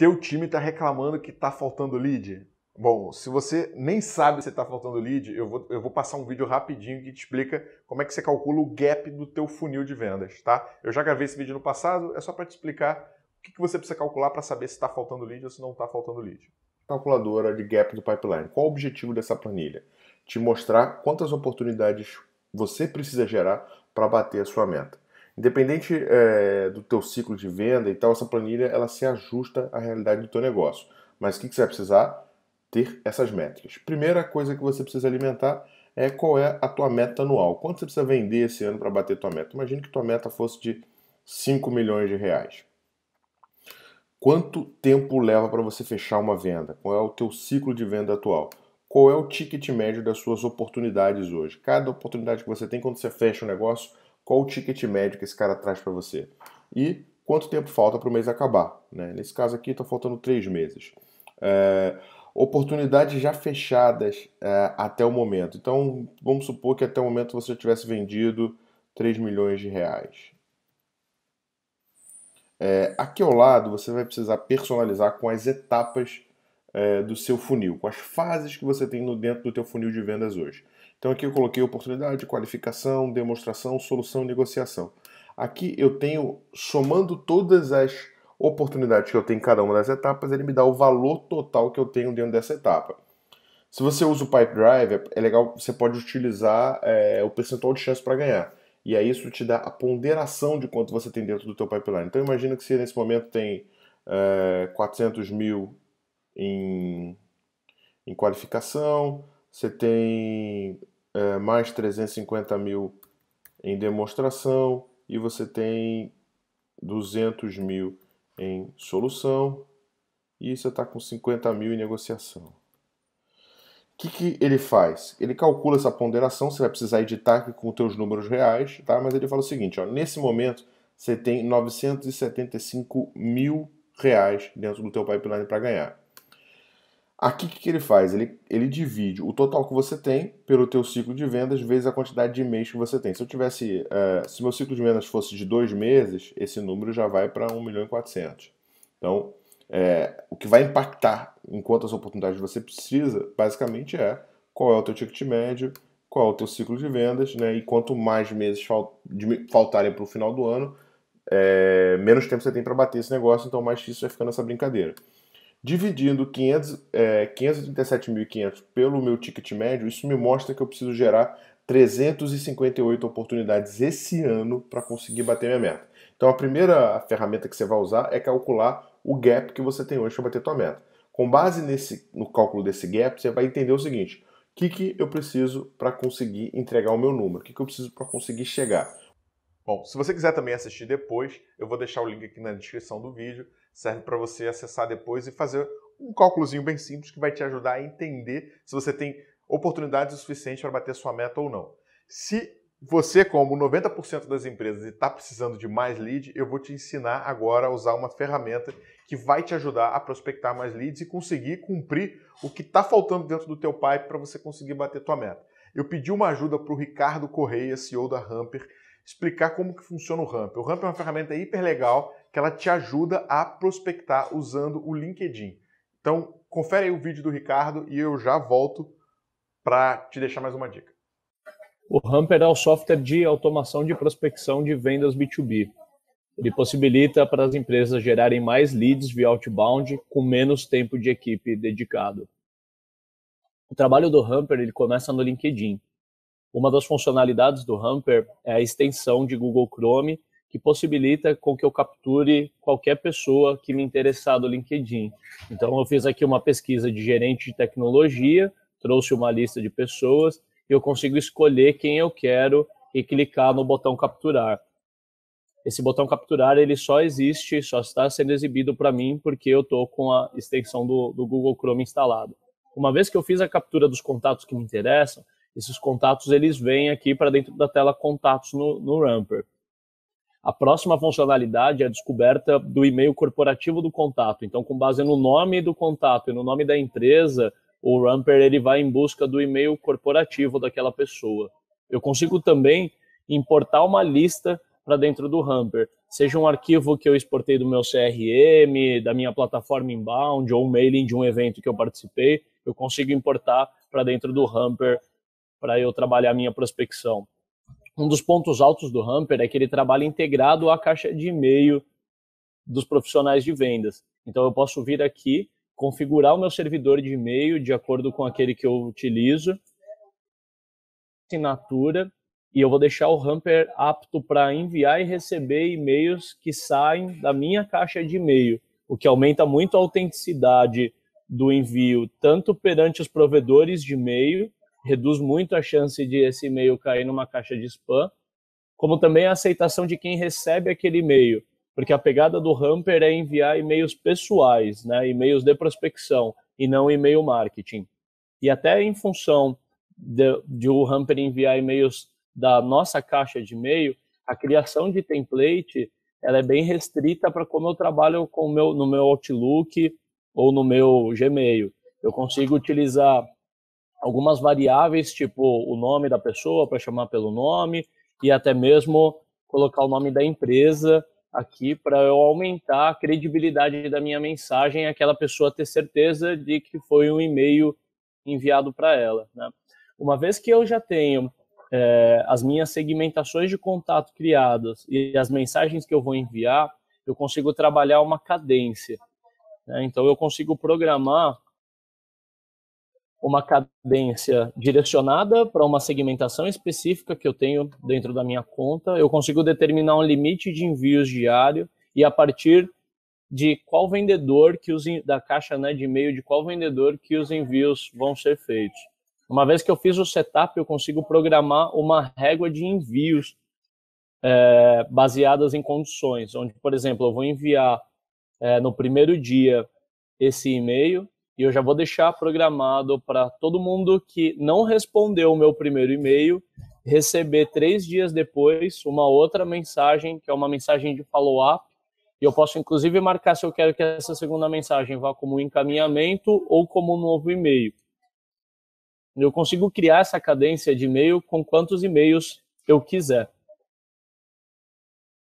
teu time está reclamando que está faltando lead? Bom, se você nem sabe se está faltando lead, eu vou, eu vou passar um vídeo rapidinho que te explica como é que você calcula o gap do teu funil de vendas, tá? Eu já gravei esse vídeo no passado, é só para te explicar o que, que você precisa calcular para saber se está faltando lead ou se não está faltando lead. Calculadora de gap do pipeline. Qual o objetivo dessa planilha? Te mostrar quantas oportunidades você precisa gerar para bater a sua meta. Independente é, do teu ciclo de venda e tal, essa planilha ela se ajusta à realidade do teu negócio. Mas o que, que você vai precisar? Ter essas métricas. Primeira coisa que você precisa alimentar é qual é a tua meta anual. Quanto você precisa vender esse ano para bater tua meta? Imagina que tua meta fosse de 5 milhões de reais. Quanto tempo leva para você fechar uma venda? Qual é o teu ciclo de venda atual? Qual é o ticket médio das suas oportunidades hoje? Cada oportunidade que você tem quando você fecha um negócio, qual o ticket médio que esse cara traz para você e quanto tempo falta para o mês acabar. Né? Nesse caso aqui, está faltando três meses. É, oportunidades já fechadas é, até o momento. Então, vamos supor que até o momento você tivesse vendido 3 milhões de reais. É, aqui ao lado, você vai precisar personalizar com as etapas é, do seu funil, com as fases que você tem no dentro do teu funil de vendas hoje. Então aqui eu coloquei oportunidade, qualificação, demonstração, solução, negociação. Aqui eu tenho, somando todas as oportunidades que eu tenho em cada uma das etapas, ele me dá o valor total que eu tenho dentro dessa etapa. Se você usa o Pipe Drive, é, é legal, você pode utilizar é, o percentual de chance para ganhar. E aí isso te dá a ponderação de quanto você tem dentro do teu pipeline. Então imagina que você nesse momento tem é, 400 mil em, em qualificação, você tem é, mais 350 mil em demonstração e você tem 200 mil em solução e você está com 50 mil em negociação. O que, que ele faz? Ele calcula essa ponderação, você vai precisar editar aqui com os seus números reais, tá? mas ele fala o seguinte, ó, nesse momento você tem 975 mil reais dentro do teu pipeline para ganhar. Aqui o que, ele faz? Ele, ele divide o total que você tem pelo teu ciclo de vendas vezes a quantidade de mês que você tem. Se eu tivesse, uh, se meu ciclo de vendas fosse de dois meses, esse número já vai para 1 milhão e 400. Então, é, o que vai impactar em quantas oportunidades você precisa, basicamente é qual é o teu ticket médio, qual é o teu ciclo de vendas, né? E quanto mais meses fal de, faltarem para o final do ano, é, menos tempo você tem para bater esse negócio, então mais difícil vai ficando essa brincadeira. Dividindo 500, é, 537.500 pelo meu ticket médio, isso me mostra que eu preciso gerar 358 oportunidades esse ano para conseguir bater minha meta. Então a primeira ferramenta que você vai usar é calcular o gap que você tem hoje para bater tua meta. Com base nesse, no cálculo desse gap, você vai entender o seguinte: o que, que eu preciso para conseguir entregar o meu número? O que, que eu preciso para conseguir chegar? Bom, se você quiser também assistir depois, eu vou deixar o link aqui na descrição do vídeo serve para você acessar depois e fazer um cálculozinho bem simples que vai te ajudar a entender se você tem oportunidades o suficiente para bater sua meta ou não. Se você, como 90% das empresas, está precisando de mais lead, eu vou te ensinar agora a usar uma ferramenta que vai te ajudar a prospectar mais leads e conseguir cumprir o que está faltando dentro do teu pipe para você conseguir bater tua meta. Eu pedi uma ajuda para o Ricardo Correia, CEO da Ramper, explicar como que funciona o Ramper. O Ramper é uma ferramenta hiper legal que ela te ajuda a prospectar usando o LinkedIn. Então, confere aí o vídeo do Ricardo e eu já volto para te deixar mais uma dica. O Hamper é o software de automação de prospecção de vendas B2B. Ele possibilita para as empresas gerarem mais leads via outbound com menos tempo de equipe dedicado. O trabalho do Hamper ele começa no LinkedIn. Uma das funcionalidades do Hamper é a extensão de Google Chrome que possibilita com que eu capture qualquer pessoa que me interessar do LinkedIn. Então, eu fiz aqui uma pesquisa de gerente de tecnologia, trouxe uma lista de pessoas e eu consigo escolher quem eu quero e clicar no botão capturar. Esse botão capturar ele só existe, só está sendo exibido para mim porque eu estou com a extensão do, do Google Chrome instalado. Uma vez que eu fiz a captura dos contatos que me interessam, esses contatos eles vêm aqui para dentro da tela contatos no, no Ramper. A próxima funcionalidade é a descoberta do e-mail corporativo do contato. Então, com base no nome do contato e no nome da empresa, o Ramper ele vai em busca do e-mail corporativo daquela pessoa. Eu consigo também importar uma lista para dentro do Ramper, seja um arquivo que eu exportei do meu CRM, da minha plataforma inbound ou um mailing de um evento que eu participei, eu consigo importar para dentro do Ramper para eu trabalhar minha prospecção. Um dos pontos altos do Hamper é que ele trabalha integrado à caixa de e-mail dos profissionais de vendas. Então eu posso vir aqui, configurar o meu servidor de e-mail de acordo com aquele que eu utilizo, assinatura, e eu vou deixar o Hamper apto para enviar e receber e-mails que saem da minha caixa de e-mail, o que aumenta muito a autenticidade do envio, tanto perante os provedores de e-mail, reduz muito a chance de esse e-mail cair numa caixa de spam, como também a aceitação de quem recebe aquele e-mail, porque a pegada do hamper é enviar e-mails pessoais, né, e-mails de prospecção e não e-mail marketing. E até em função de, de o hamper enviar e-mails da nossa caixa de e-mail, a criação de template ela é bem restrita para como eu trabalho com meu, no meu Outlook ou no meu Gmail. Eu consigo utilizar algumas variáveis, tipo o nome da pessoa para chamar pelo nome e até mesmo colocar o nome da empresa aqui para eu aumentar a credibilidade da minha mensagem, aquela pessoa ter certeza de que foi um e-mail enviado para ela. Né? Uma vez que eu já tenho é, as minhas segmentações de contato criadas e as mensagens que eu vou enviar, eu consigo trabalhar uma cadência. Né? Então eu consigo programar uma cadência direcionada para uma segmentação específica que eu tenho dentro da minha conta, eu consigo determinar um limite de envios diário e a partir de qual vendedor que os da caixa né, de e-mail de qual vendedor que os envios vão ser feitos. Uma vez que eu fiz o setup, eu consigo programar uma régua de envios é, baseadas em condições, onde, por exemplo, eu vou enviar é, no primeiro dia esse e-mail, e eu já vou deixar programado para todo mundo que não respondeu o meu primeiro e-mail receber três dias depois uma outra mensagem, que é uma mensagem de follow-up. E eu posso, inclusive, marcar se eu quero que essa segunda mensagem vá como um encaminhamento ou como um novo e-mail. Eu consigo criar essa cadência de e-mail com quantos e-mails eu quiser.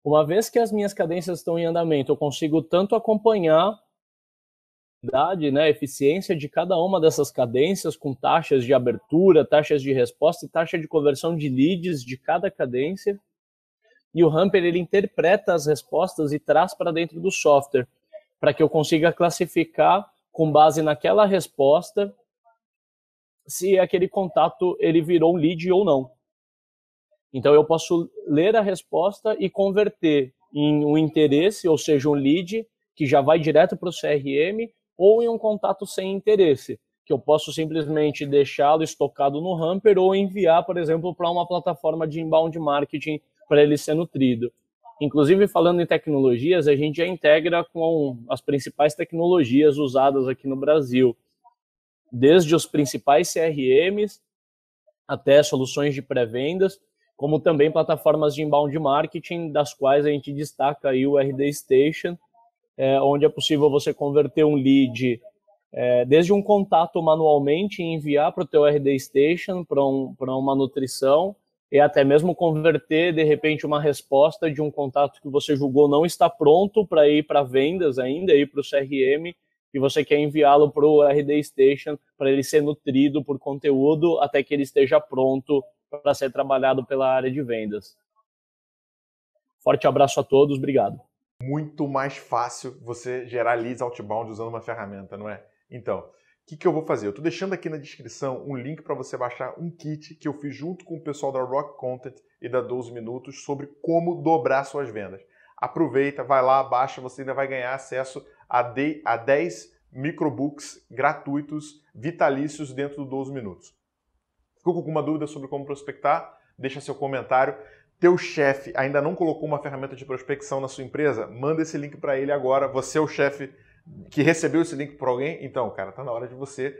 Uma vez que as minhas cadências estão em andamento, eu consigo tanto acompanhar qualidade, né, eficiência de cada uma dessas cadências, com taxas de abertura, taxas de resposta e taxa de conversão de leads de cada cadência. E o Hamper ele interpreta as respostas e traz para dentro do software, para que eu consiga classificar com base naquela resposta se aquele contato ele virou um lead ou não. Então eu posso ler a resposta e converter em um interesse, ou seja, um lead que já vai direto para o CRM, ou em um contato sem interesse, que eu posso simplesmente deixá-lo estocado no hamper ou enviar, por exemplo, para uma plataforma de inbound marketing para ele ser nutrido. Inclusive, falando em tecnologias, a gente já integra com as principais tecnologias usadas aqui no Brasil, desde os principais CRMs até soluções de pré-vendas, como também plataformas de inbound marketing, das quais a gente destaca aí o RD Station, é, onde é possível você converter um lead é, desde um contato manualmente e enviar para o teu RD Station, para um, uma nutrição, e até mesmo converter, de repente, uma resposta de um contato que você julgou não está pronto para ir para vendas ainda, ir para o CRM, e você quer enviá-lo para o RD Station para ele ser nutrido por conteúdo até que ele esteja pronto para ser trabalhado pela área de vendas. Forte abraço a todos, obrigado muito mais fácil você gerar leads outbound usando uma ferramenta, não é? Então, o que, que eu vou fazer? Eu estou deixando aqui na descrição um link para você baixar um kit que eu fiz junto com o pessoal da Rock Content e da 12 Minutos sobre como dobrar suas vendas. Aproveita, vai lá, baixa, você ainda vai ganhar acesso a, 10 microbooks gratuitos, vitalícios dentro do 12 Minutos. Ficou com alguma dúvida sobre como prospectar? Deixa seu comentário teu chefe ainda não colocou uma ferramenta de prospecção na sua empresa, manda esse link para ele agora. Você é o chefe que recebeu esse link por alguém, então, cara, tá na hora de você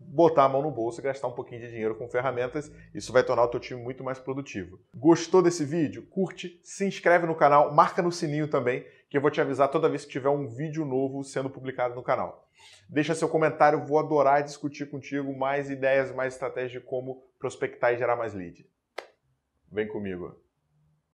botar a mão no bolso e gastar um pouquinho de dinheiro com ferramentas. Isso vai tornar o teu time muito mais produtivo. Gostou desse vídeo? Curte, se inscreve no canal, marca no sininho também, que eu vou te avisar toda vez que tiver um vídeo novo sendo publicado no canal. Deixa seu comentário, vou adorar discutir contigo mais ideias, mais estratégias de como prospectar e gerar mais lead. Vem comigo.